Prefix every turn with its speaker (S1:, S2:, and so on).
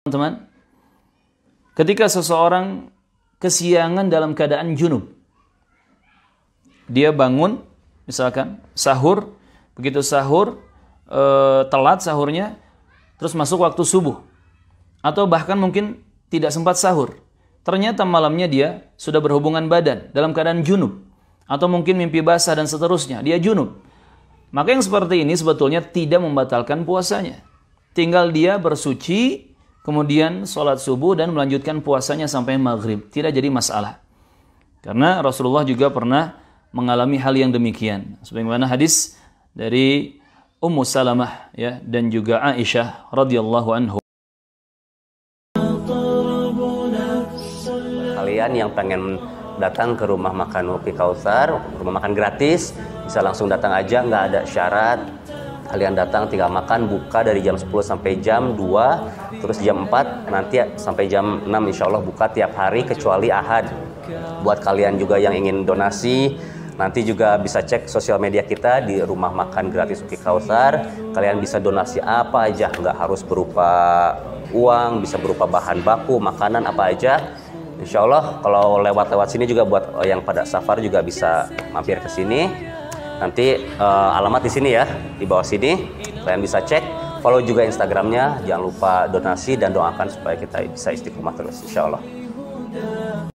S1: teman-teman ketika seseorang kesiangan dalam keadaan junub dia bangun misalkan sahur begitu sahur e, telat sahurnya terus masuk waktu subuh atau bahkan mungkin tidak sempat sahur ternyata malamnya dia sudah berhubungan badan dalam keadaan junub atau mungkin mimpi basah dan seterusnya dia junub maka yang seperti ini sebetulnya tidak membatalkan puasanya tinggal dia bersuci kemudian sholat subuh dan melanjutkan puasanya sampai maghrib. Tidak jadi masalah. Karena Rasulullah juga pernah mengalami hal yang demikian. Sebagaimana hadis dari Ummu Salamah ya dan juga Aisyah radhiyallahu anhu.
S2: Kalian yang pengen datang ke rumah makan Kopi Kausar rumah makan gratis, bisa langsung datang aja, nggak ada syarat, kalian datang tinggal makan buka dari jam 10 sampai jam 2 terus jam 4 nanti sampai jam 6 insya Allah buka tiap hari kecuali ahad buat kalian juga yang ingin donasi nanti juga bisa cek sosial media kita di rumah makan gratis Uki Kausar kalian bisa donasi apa aja nggak harus berupa uang bisa berupa bahan baku makanan apa aja Insya Allah kalau lewat-lewat sini juga buat eh, yang pada safar juga bisa mampir ke sini Nanti uh, alamat di sini ya, di bawah sini. Kalian bisa cek. Follow juga Instagramnya. Jangan lupa donasi dan doakan supaya kita bisa istiqomah terus, insya Allah.